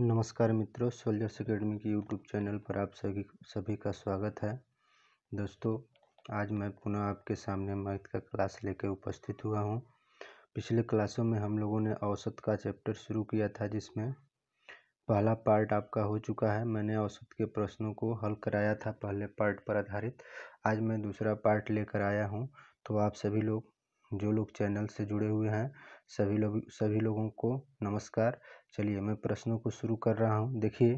नमस्कार मित्रों soldiers academy के यूट्यूब चैनल पर आप सभी सभी का स्वागत है दोस्तों आज मैं पुनः आपके सामने मैथ का क्लास लेकर उपस्थित हुआ हूँ पिछले क्लासों में हम लोगों ने औसत का चैप्टर शुरू किया था जिसमें पहला पार्ट आपका हो चुका है मैंने औसत के प्रश्नों को हल कराया था पहले पार्ट पर आधारित आज मैं दूसरा पार्ट लेकर आया हूँ तो आप सभी लोग जो लोग चैनल से जुड़े हुए हैं सभी लोग सभी लोगों को नमस्कार चलिए मैं प्रश्नों को शुरू कर रहा हूँ देखिए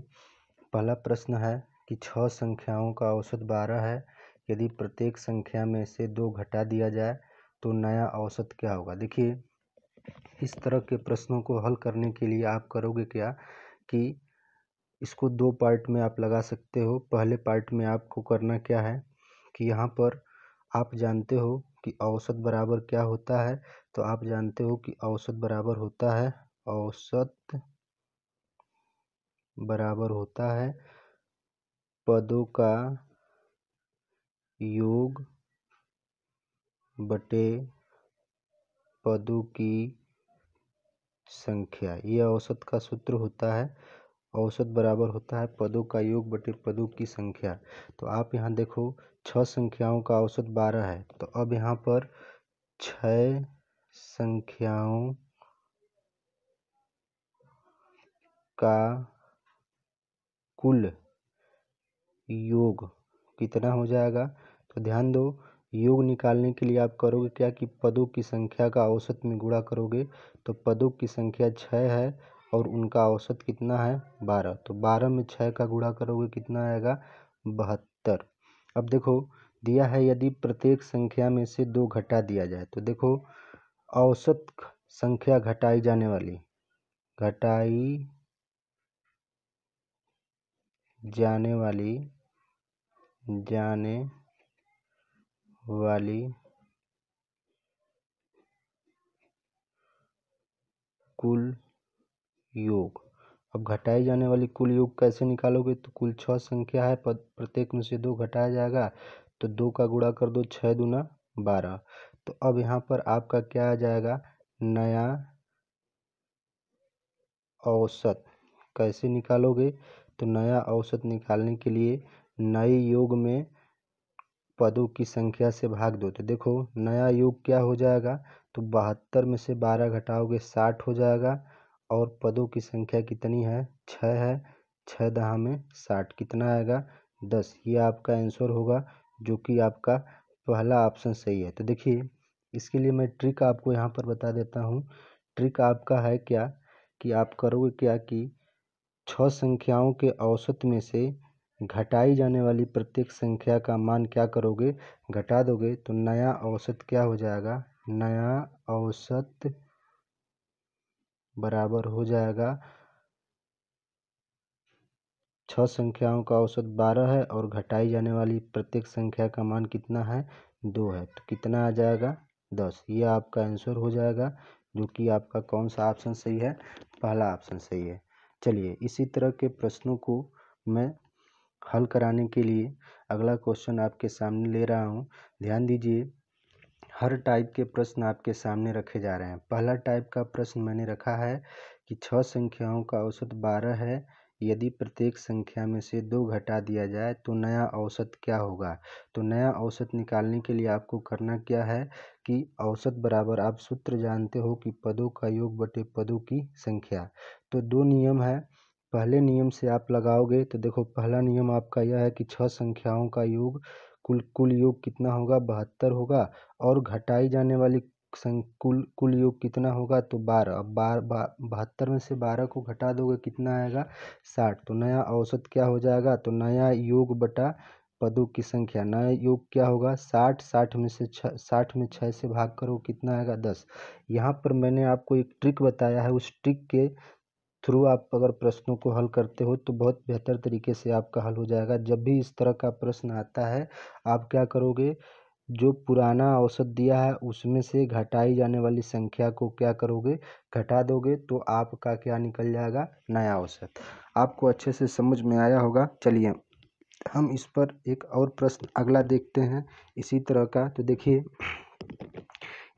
पहला प्रश्न है कि छः संख्याओं का औसत बारह है यदि प्रत्येक संख्या में से दो घटा दिया जाए तो नया औसत क्या होगा देखिए इस तरह के प्रश्नों को हल करने के लिए आप करोगे क्या कि इसको दो पार्ट में आप लगा सकते हो पहले पार्ट में आपको करना क्या है कि यहाँ पर आप जानते हो कि औसत बराबर क्या होता है तो आप जानते हो कि औसत बराबर होता है औसत बराबर होता है पदों का योग बटे पदों की संख्या ये औसत का सूत्र होता है औसत बराबर होता है पदों का योग बटे पदों की संख्या तो आप यहाँ देखो छह संख्याओं का औसत बारह है तो अब यहाँ पर छः संख्याओं का कुल योग कितना हो जाएगा तो ध्यान दो योग निकालने के लिए आप करोगे क्या कि पदों की संख्या का औसत में गुणा करोगे तो पदों की संख्या छः है और उनका औसत कितना है बारह तो बारह में छः का गुणा करोगे कितना आएगा बहत्तर अब देखो दिया है यदि प्रत्येक संख्या में से दो घटा दिया जाए तो देखो औसत संख्या घटाई जाने वाली घटाई जाने वाली जाने वाली कुल योग अब घटाई जाने वाली कुल योग कैसे निकालोगे तो कुल छः संख्या है प्रत्येक में से दो घटाया जाएगा तो दो का गुणा कर दो छः दूना बारह तो अब यहाँ पर आपका क्या आ जाएगा नया औसत कैसे निकालोगे तो नया औसत निकालने के लिए नए योग में पदों की संख्या से भाग दो तो देखो नया योग क्या हो जाएगा तो बहत्तर में से बारह घटाओगे साठ हो जाएगा और पदों की संख्या कितनी है छः है छः दहा में साठ कितना आएगा दस ये आपका आंसर होगा जो कि आपका पहला ऑप्शन सही है तो देखिए इसके लिए मैं ट्रिक आपको यहाँ पर बता देता हूँ ट्रिक आपका है क्या कि आप करोगे क्या कि छः संख्याओं के औसत में से घटाई जाने वाली प्रत्येक संख्या का मान क्या करोगे घटा दोगे तो नया औसत क्या हो जाएगा नया औसत बराबर हो जाएगा छः संख्याओं का औसत बारह है और घटाई जाने वाली प्रत्येक संख्या का मान कितना है दो है तो कितना आ जाएगा दस ये आपका आंसर हो जाएगा जो कि आपका कौन सा ऑप्शन सही है पहला ऑप्शन सही है चलिए इसी तरह के प्रश्नों को मैं हल कराने के लिए अगला क्वेश्चन आपके सामने ले रहा हूँ ध्यान दीजिए हर टाइप के प्रश्न आपके सामने रखे जा रहे हैं पहला टाइप का प्रश्न मैंने रखा है कि छः संख्याओं का औसत बारह है यदि प्रत्येक संख्या में से दो घटा दिया जाए तो नया औसत क्या होगा तो नया औसत निकालने के लिए आपको करना क्या है कि औसत बराबर आप सूत्र जानते हो कि पदों का योग बटे पदों की संख्या तो दो नियम है पहले नियम से आप लगाओगे तो देखो पहला नियम आपका यह है कि छः संख्याओं का योग कुल कुल योग कितना होगा बहत्तर होगा और घटाई जाने वाली संग कुल कुल योग कितना होगा तो बारह अब बार बहत्तर में से बारह को घटा दोगे कितना आएगा साठ तो नया औसत क्या हो जाएगा तो नया योग बटा पदों की संख्या नया योग क्या होगा साठ साठ में से छ साठ में छः से भाग करो कितना आएगा दस यहाँ पर मैंने आपको एक ट्रिक बताया है उस ट्रिक के थ्रू आप अगर प्रश्नों को हल करते हो तो बहुत बेहतर तरीके से आपका हल हो जाएगा जब भी इस तरह का प्रश्न आता है आप क्या करोगे जो पुराना औसत दिया है उसमें से घटाई जाने वाली संख्या को क्या करोगे घटा दोगे तो आपका क्या निकल जाएगा नया औसत आपको अच्छे से समझ में आया होगा चलिए हम इस पर एक और प्रश्न अगला देखते हैं इसी तरह का तो देखिए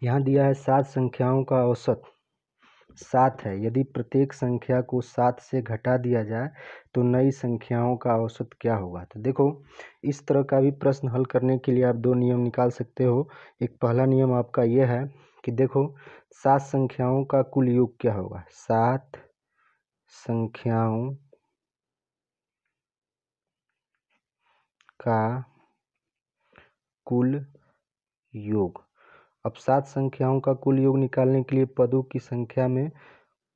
यहाँ दिया है सात संख्याओं का औसत सात है यदि प्रत्येक संख्या को सात से घटा दिया जाए तो नई संख्याओं का औसत क्या होगा तो देखो इस तरह का भी प्रश्न हल करने के लिए आप दो नियम निकाल सकते हो एक पहला नियम आपका यह है कि देखो सात संख्याओं का कुल योग क्या होगा सात संख्याओं का कुल योग अब सात संख्याओं का कुल योग निकालने के लिए पदों की संख्या में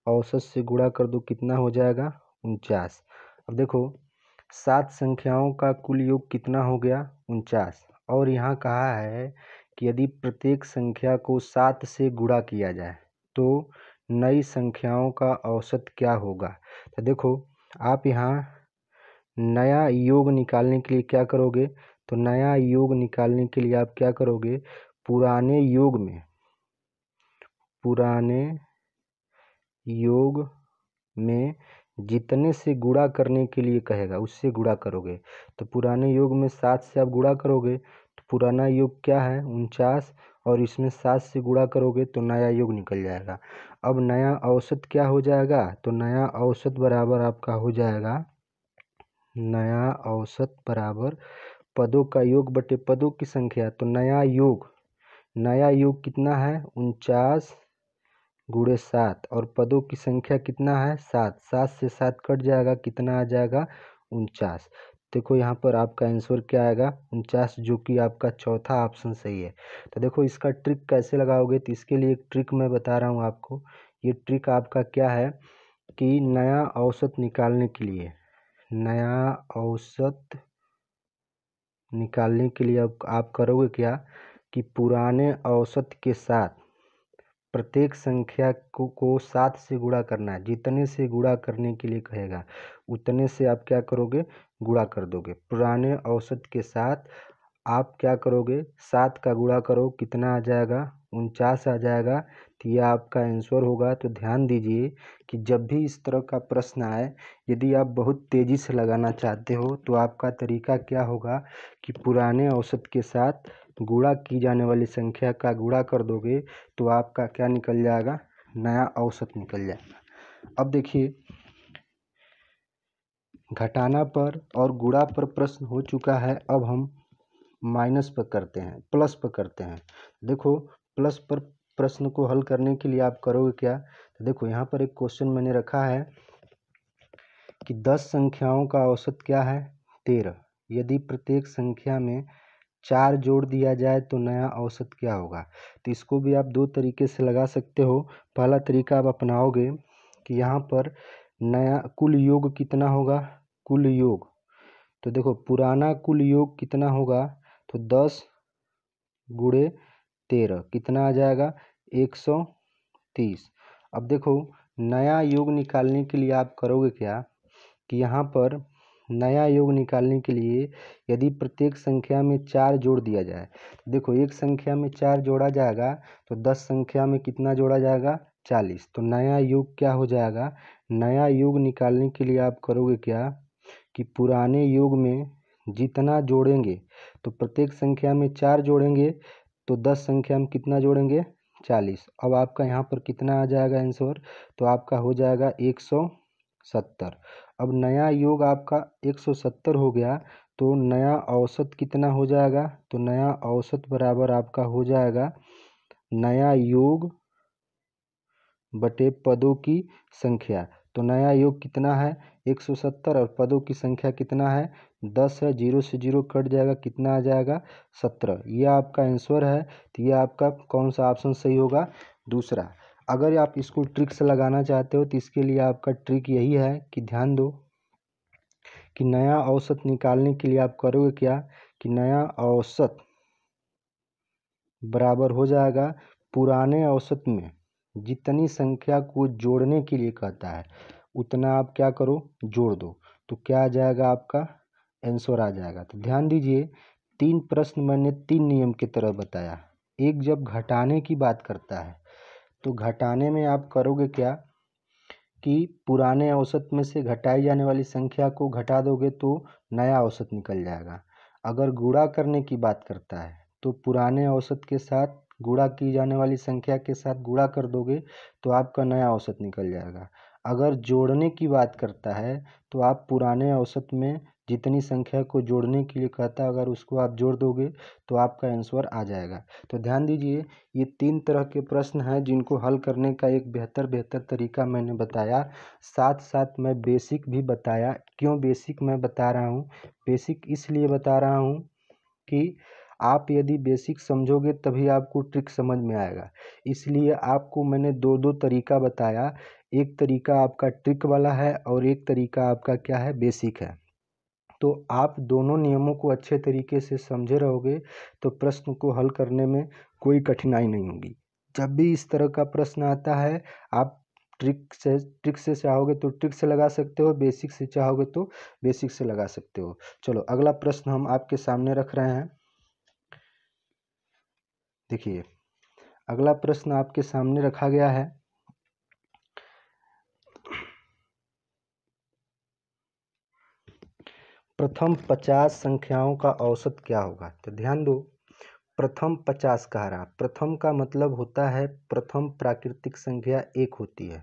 औसत से गुणा कर दो कितना हो जाएगा उनचास अब देखो सात संख्याओं का कुल योग कितना हो गया उनचास और यहाँ कहा है कि यदि प्रत्येक संख्या को सात से गुणा किया जाए तो नई संख्याओं का औसत क्या होगा तो देखो आप यहाँ नया योग निकालने के लिए क्या करोगे तो नया योग निकालने के लिए आप क्या करोगे पुराने योग में पुराने योग में जितने से गुणा करने के लिए कहेगा उससे गुणा करोगे तो पुराने योग में सात से आप गुणा करोगे तो पुराना योग क्या है उनचास और इसमें सात से गुणा करोगे तो नया योग निकल जाएगा अब नया औसत क्या हो जाएगा तो नया औसत बराबर आपका हो जाएगा नया औसत बराबर पदों का योग बटे पदों की संख्या तो नया योग नया योग कितना है उनचास गुड़े सात और पदों की संख्या कितना है सात सात से सात कट जाएगा कितना आ जाएगा उनचास देखो यहाँ पर आपका आंसर क्या आएगा उनचास जो कि आपका चौथा ऑप्शन सही है तो देखो इसका ट्रिक कैसे लगाओगे तो इसके लिए एक ट्रिक मैं बता रहा हूँ आपको ये ट्रिक आपका क्या है कि नया औसत निकालने के लिए नया औसत निकालने के लिए आप, आप करोगे क्या कि पुराने औसत के साथ प्रत्येक संख्या को को सात से गुणा करना है जितने से गुणा करने के लिए कहेगा उतने से आप क्या करोगे गुणा कर दोगे पुराने औसत के साथ आप क्या करोगे सात का गुणा करो कितना आ जाएगा उनचास आ जाएगा तो यह आपका आंसर होगा तो ध्यान दीजिए कि जब भी इस तरह का प्रश्न आए यदि आप बहुत तेज़ी से लगाना चाहते हो तो आपका तरीका क्या होगा कि पुराने औसत के साथ गुणा की जाने वाली संख्या का गुणा कर दोगे तो आपका क्या निकल जाएगा नया औसत निकल जाएगा अब देखिए घटाना पर और गुणा पर प्रश्न हो चुका है अब हम माइनस पर करते हैं प्लस पर करते हैं देखो प्लस पर प्रश्न को हल करने के लिए आप करोगे क्या तो देखो यहाँ पर एक क्वेश्चन मैंने रखा है कि दस संख्याओं का औसत क्या है तेरह यदि प्रत्येक संख्या में चार जोड़ दिया जाए तो नया औसत क्या होगा तो इसको भी आप दो तरीके से लगा सकते हो पहला तरीका आप अपनाओगे कि यहाँ पर नया कुल योग कितना होगा कुल योग तो देखो पुराना कुल योग कितना होगा तो दस गुड़े तेरह कितना आ जाएगा एक सौ तीस अब देखो नया योग निकालने के लिए आप करोगे क्या कि यहाँ पर नया योग निकालने के लिए यदि प्रत्येक संख्या में चार जोड़ दिया जाए तो देखो एक संख्या में चार जोड़ा जाएगा तो दस संख्या में कितना जोड़ा जाएगा चालीस तो नया योग क्या हो जाएगा नया योग निकालने के लिए आप करोगे क्या कि पुराने योग में जितना जोड़ेंगे तो प्रत्येक संख्या में चार जोड़ेंगे तो दस संख्या में कितना जोड़ेंगे चालीस अब आपका यहाँ पर कितना आ जाएगा आंसर तो आपका हो जाएगा एक सौ सत्तर अब नया योग आपका एक सौ सत्तर हो गया तो नया औसत कितना हो जाएगा तो नया औसत बराबर आपका हो जाएगा नया योग बटे पदों की संख्या तो नया योग कितना है एक सौ सत्तर और पदों की संख्या कितना है दस है जीरो से जीरो कट जाएगा कितना आ जाएगा 17 यह आपका आंसर है तो यह आपका कौन सा ऑप्शन सही होगा दूसरा अगर आप इसको ट्रिक से लगाना चाहते हो तो इसके लिए आपका ट्रिक यही है कि ध्यान दो कि नया औसत निकालने के लिए आप करोगे क्या कि नया औसत बराबर हो जाएगा पुराने औसत में जितनी संख्या को जोड़ने के लिए कहता है उतना आप क्या करो जोड़ दो तो क्या आ जाएगा आपका आंसर आ जाएगा तो ध्यान दीजिए तीन प्रश्न मैंने तीन नियम की तरह बताया एक जब घटाने की बात करता है तो घटाने में आप करोगे क्या कि पुराने औसत में से घटाई जाने वाली संख्या को घटा दोगे तो नया औसत निकल जाएगा अगर गुणा करने की बात करता है तो पुराने औसत के साथ गुणा की जाने वाली संख्या के साथ गुणा कर दोगे तो आपका नया औसत निकल जाएगा अगर जोड़ने की बात करता है तो आप पुराने औसत में जितनी संख्या को जोड़ने के लिए कहता है अगर उसको आप जोड़ दोगे तो आपका आंसर आ जाएगा तो ध्यान दीजिए ये तीन तरह के प्रश्न हैं जिनको हल करने का एक बेहतर बेहतर तरीका मैंने बताया साथ साथ मैं बेसिक भी बताया क्यों बेसिक मैं बता रहा हूँ बेसिक इसलिए बता रहा हूँ कि आप यदि बेसिक समझोगे तभी आपको ट्रिक समझ में आएगा इसलिए आपको मैंने दो दो तरीका बताया एक तरीका आपका ट्रिक वाला है और एक तरीका आपका क्या है बेसिक है तो आप दोनों नियमों को अच्छे तरीके से समझे रहोगे तो प्रश्न को हल करने में कोई कठिनाई नहीं होगी जब भी इस तरह का प्रश्न आता है आप ट्रिक से ट्रिक से चाहोगे तो ट्रिक से लगा सकते हो बेसिक से चाहोगे तो बेसिक से लगा सकते हो चलो अगला प्रश्न हम आपके सामने रख रहे हैं देखिए अगला प्रश्न आपके सामने रखा गया है प्रथम पचास संख्याओं का औसत क्या होगा तो ध्यान दो प्रथम पचास कह रहा प्रथम का मतलब होता है प्रथम प्राकृतिक संख्या एक होती है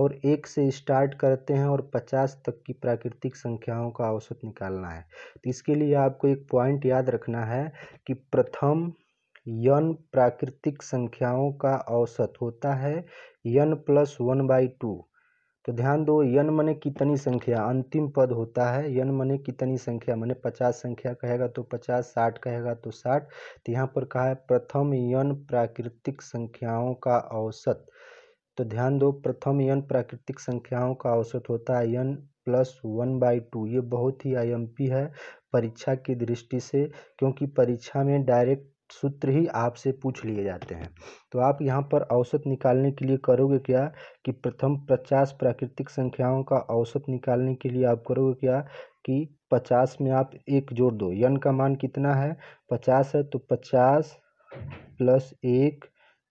और एक से स्टार्ट करते हैं और पचास तक की प्राकृतिक संख्याओं का औसत निकालना है तो इसके लिए आपको एक पॉइंट याद रखना है कि प्रथम यन प्राकृतिक संख्याओं का औसत होता है n plus one by two तो ध्यान दो यन मने कितनी संख्या अंतिम पद होता है यन मने कितनी संख्या मने पचास संख्या कहेगा तो पचास साठ कहेगा तो साठ तो यहाँ पर कहा है प्रथम यन प्राकृतिक संख्याओं का औसत तो ध्यान दो प्रथम यन प्राकृतिक संख्याओं का औसत होता है n plus one by two ये बहुत ही आईएमपी है परीक्षा की दृष्टि से क्योंकि परीक्षा में डायरेक्ट सूत्र ही आपसे पूछ लिए जाते हैं तो आप यहाँ पर औसत निकालने के लिए करोगे क्या कि प्रथम पचास प्राकृतिक संख्याओं का औसत निकालने के लिए आप करोगे क्या कि पचास में आप एक जोड़ दो यन का मान कितना है पचास है तो पचास प्लस एक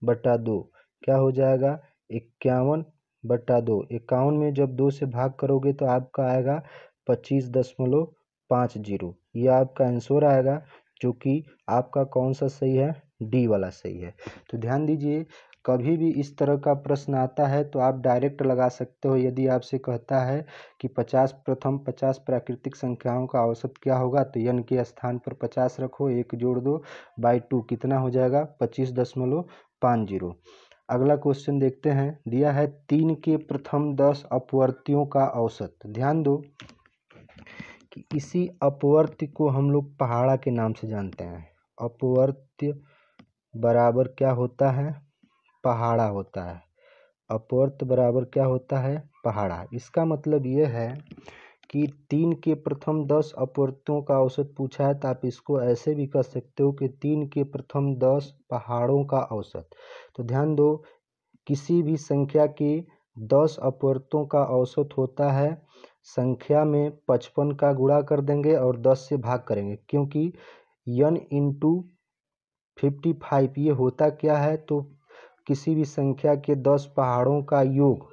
बटा दो क्या हो जाएगा इक्यावन बटा दो इक्यावन में जब दो से भाग करोगे तो आपका आएगा पच्चीस दशमलव पाँच जीरो यह आपका आंसर आएगा जो कि आपका कौन सा सही है डी वाला सही है तो ध्यान दीजिए कभी भी इस तरह का प्रश्न आता है तो आप डायरेक्ट लगा सकते हो यदि आपसे कहता है कि पचास प्रथम पचास प्राकृतिक संख्याओं का औसत क्या होगा तो यन के स्थान पर पचास रखो एक जोड़ दो बाई टू कितना हो जाएगा पच्चीस दशमलव पाँच जीरो अगला क्वेश्चन देखते हैं दिया है तीन के प्रथम दस अपवर्तियों का औसत ध्यान दो कि इसी अपवर्त्य को हम लोग पहाड़ा के नाम से जानते हैं अपवर्त्य बराबर क्या होता है पहाड़ा होता है अपवर्त बराबर क्या होता है पहाड़ा इसका मतलब यह है कि तीन के प्रथम दस अपवर्तों का औसत पूछा है तो आप इसको ऐसे भी कर सकते हो कि तीन के प्रथम दस पहाड़ों का औसत तो ध्यान दो किसी भी संख्या के दस अपवर्तों का औसत होता है संख्या में पचपन का गुणा कर देंगे और दस से भाग करेंगे क्योंकि यन इंटू फिफ्टी फाइव ये होता क्या है तो किसी भी संख्या के दस पहाड़ों का योग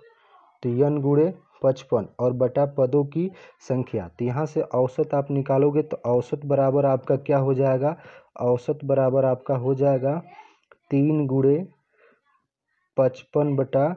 तो यन गुड़े पचपन और बटा पदों की संख्या तो यहाँ से औसत आप निकालोगे तो औसत बराबर आपका क्या हो जाएगा औसत बराबर आपका हो जाएगा तीन गुड़े पचपन बटा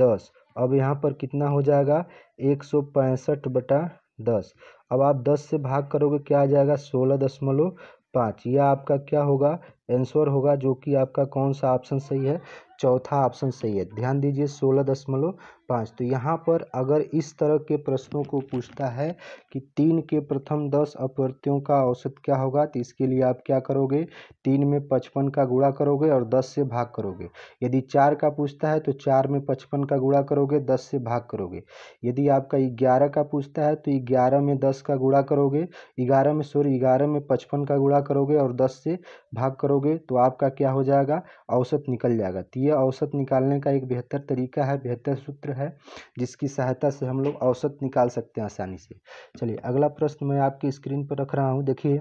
दस अब यहाँ पर कितना हो जाएगा एक सौ पैंसठ बटा दस अब आप दस से भाग करोगे क्या आ जाएगा सोलह दशमलव पाँच यह आपका क्या होगा आंसर होगा जो कि आपका कौन सा ऑप्शन सही है चौथा ऑप्शन सही है ध्यान दीजिए सोलह दशमलव पाँच तो यहाँ पर अगर इस तरह के प्रश्नों को पूछता है कि तीन के प्रथम दस अपवर्तियों का औसत क्या होगा तो इसके लिए आप क्या करोगे तीन में पचपन का गुणा करोगे और दस से भाग करोगे यदि चार का पूछता है तो चार में पचपन का गुणा करोगे दस से भाग करोगे यदि आपका ग्यारह का पूछता है तो ग्यारह में दस का गुणा करोगे ग्यारह में सॉरी ग्यारह में पचपन का गुणा करोगे और दस से भाग करोगे करोगे तो आपका क्या हो जाएगा औसत निकल जाएगा तो यह औसत निकालने का एक बेहतर तरीका है बेहतर सूत्र है जिसकी सहायता से हम लोग औसत निकाल सकते हैं आसानी से चलिए अगला प्रश्न मैं आपकी स्क्रीन पर रख रहा हूँ देखिए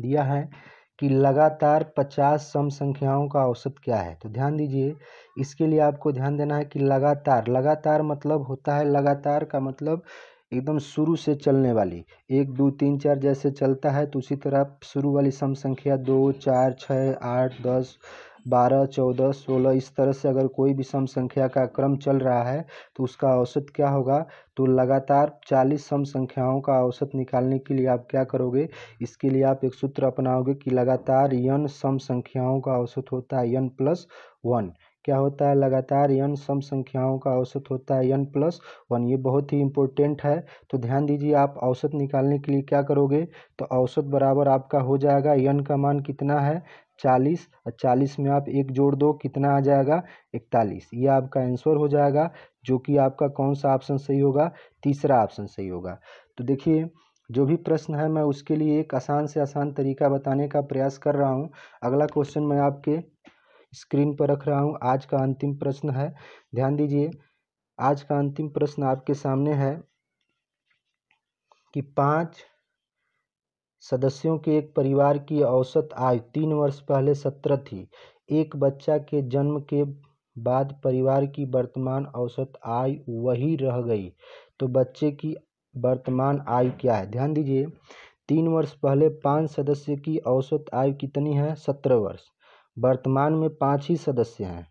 दिया है कि लगातार पचास सम संख्याओं का औसत क्या है तो ध्यान दीजिए इसके लिए आपको ध्यान देना है कि लगातार लगातार मतलब होता है लगातार का मतलब एकदम शुरू से चलने वाली एक दो तीन चार जैसे चलता है तो उसी तरह शुरू वाली सम संख्या दो चार छः आठ दस बारह चौदह सोलह इस तरह से अगर कोई भी सम संख्या का क्रम चल रहा है तो उसका औसत क्या होगा तो लगातार चालीस सम संख्याओं का औसत निकालने के लिए आप क्या करोगे इसके लिए आप एक सूत्र अपनाओगे कि लगातार यन सम संख्याओं का औसत होता है यन प्लस वन क्या होता है लगातार यन सम संख्याओं का औसत होता है यन प्लस वन ये बहुत ही इम्पोर्टेंट है तो ध्यान दीजिए आप औसत निकालने के लिए क्या करोगे तो औसत बराबर आपका हो जाएगा यन का मान कितना है चालीस और चालीस में आप एक जोड़ दो कितना आ जाएगा इकतालीस ये आपका आंसर हो जाएगा जो कि आपका कौन सा ऑप्शन सही होगा तीसरा ऑप्शन सही होगा तो देखिए जो भी प्रश्न है मैं उसके लिए एक आसान से आसान तरीका बताने का प्रयास कर रहा हूँ अगला क्वेश्चन मैं आपके स्क्रीन पर रख रहा हूँ आज का अंतिम प्रश्न है ध्यान दीजिए आज का अंतिम प्रश्न आपके सामने है कि पांच सदस्यों के एक परिवार की औसत आयु तीन वर्ष पहले सत्रह थी एक बच्चा के जन्म के बाद परिवार की वर्तमान औसत आयु वही रह गई तो बच्चे की वर्तमान आयु क्या है ध्यान दीजिए तीन वर्ष पहले पांच सदस्य की औसत आयु कितनी है सत्रह वर्ष वर्तमान में पाँच ही सदस्य हैं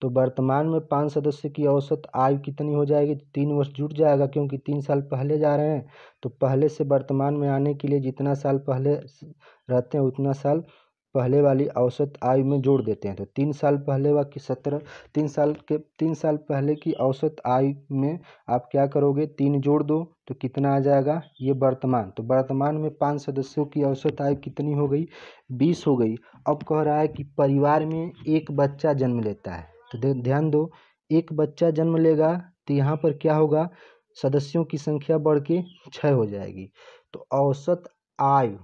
तो वर्तमान में पाँच सदस्य की औसत आय कितनी हो जाएगी तीन वर्ष जुट जाएगा क्योंकि तीन साल पहले जा रहे हैं तो पहले से वर्तमान में आने के लिए जितना साल पहले रहते हैं उतना साल पहले वाली औसत आयु में जोड़ देते हैं तो तीन साल पहले व कि सत्रह तीन साल के तीन साल पहले की औसत आयु में आप क्या करोगे तीन जोड़ दो तो कितना आ जाएगा ये वर्तमान तो वर्तमान में पांच सदस्यों की औसत आयु कितनी हो गई बीस हो गई अब कह रहा है कि परिवार में एक बच्चा जन्म लेता है तो ध्यान दो एक बच्चा जन्म लेगा तो यहाँ पर क्या होगा सदस्यों की संख्या बढ़ के छः हो जाएगी तो औसत आयु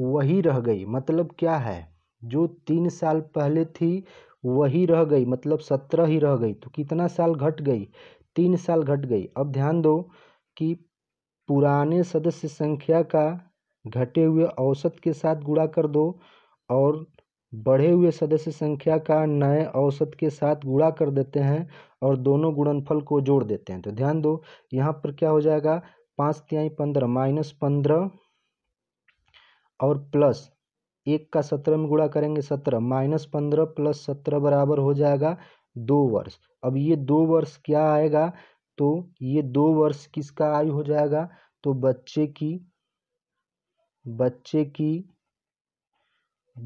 वही रह गई मतलब क्या है जो तीन साल पहले थी वही रह गई मतलब सत्रह ही रह गई तो कितना साल घट गई तीन साल घट गई अब ध्यान दो कि पुराने सदस्य संख्या का घटे हुए औसत के साथ गुणा कर दो और बढ़े हुए सदस्य संख्या का नए औसत के साथ गुणा कर देते हैं और दोनों गुणनफल को जोड़ देते हैं तो ध्यान दो यहाँ पर क्या हो जाएगा पाँच तिहाई पंद्रह माइनस पंद्रह और प्लस एक का सत्रह में गुणा करेंगे सत्रह माइनस पंद्रह प्लस सत्रह बराबर हो जाएगा दो वर्ष अब ये दो वर्ष क्या आएगा तो ये दो वर्ष किसका आयु हो जाएगा तो बच्चे की बच्चे की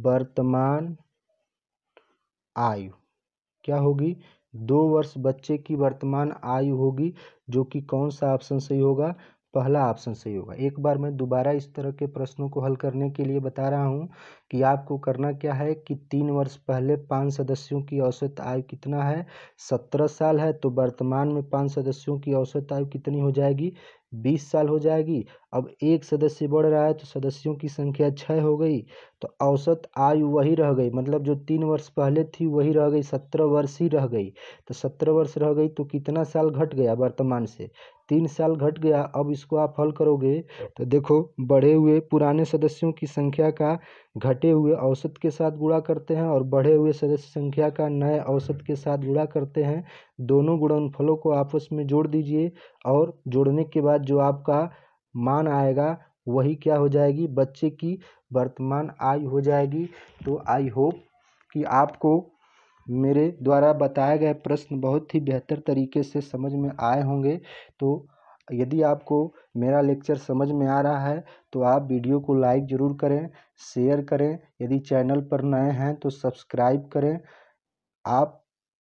वर्तमान आयु क्या होगी दो वर्ष बच्चे की वर्तमान आयु होगी जो कि कौन सा ऑप्शन सही होगा पहला ऑप्शन सही होगा एक बार मैं दोबारा इस तरह के प्रश्नों को हल करने के लिए बता रहा हूँ कि आपको करना क्या है कि तीन वर्ष पहले पाँच सदस्यों की औसत आयु कितना है सत्रह साल है तो वर्तमान में पाँच सदस्यों की औसत आयु कितनी हो जाएगी बीस साल हो जाएगी अब एक सदस्य बढ़ रहा है तो सदस्यों की संख्या छः हो गई तो औसत आयु वही रह गई मतलब जो तीन वर्ष पहले थी वही रह गई सत्रह वर्ष ही रह गई तो सत्रह वर्ष रह गई तो कितना साल घट गया वर्तमान से तीन साल घट गया अब इसको आप हल करोगे तो देखो बढ़े हुए पुराने सदस्यों की संख्या का घट घटे हुए औसत के साथ गुणा करते हैं और बढ़े हुए सदस्य संख्या का नए औसत के साथ गुणा करते हैं दोनों गुणनफलों को आपस में जोड़ दीजिए और जोड़ने के बाद जो आपका मान आएगा वही क्या हो जाएगी बच्चे की वर्तमान आयु हो जाएगी तो आई होप कि आपको मेरे द्वारा बताए गए प्रश्न बहुत ही बेहतर तरीके से समझ में आए होंगे तो यदि आपको मेरा लेक्चर समझ में आ रहा है तो आप वीडियो को लाइक ज़रूर करें शेयर करें यदि चैनल पर नए हैं तो सब्सक्राइब करें आप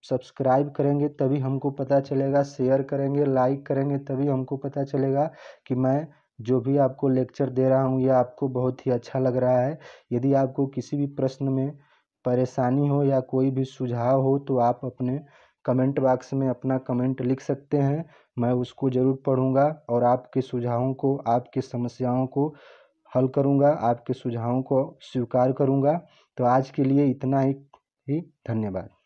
सब्सक्राइब करेंगे तभी हमको पता चलेगा शेयर करेंगे लाइक करेंगे तभी हमको पता चलेगा कि मैं जो भी आपको लेक्चर दे रहा हूँ यह आपको बहुत ही अच्छा लग रहा है यदि आपको किसी भी प्रश्न में परेशानी हो या कोई भी सुझाव हो तो आप अपने कमेंट बॉक्स में अपना कमेंट लिख सकते हैं मैं उसको ज़रूर पढूँगा और आपके सुझावों को आपके समस्याओं को हल करूँगा आपके सुझावों को स्वीकार करूँगा तो आज के लिए इतना ही ही धन्यवाद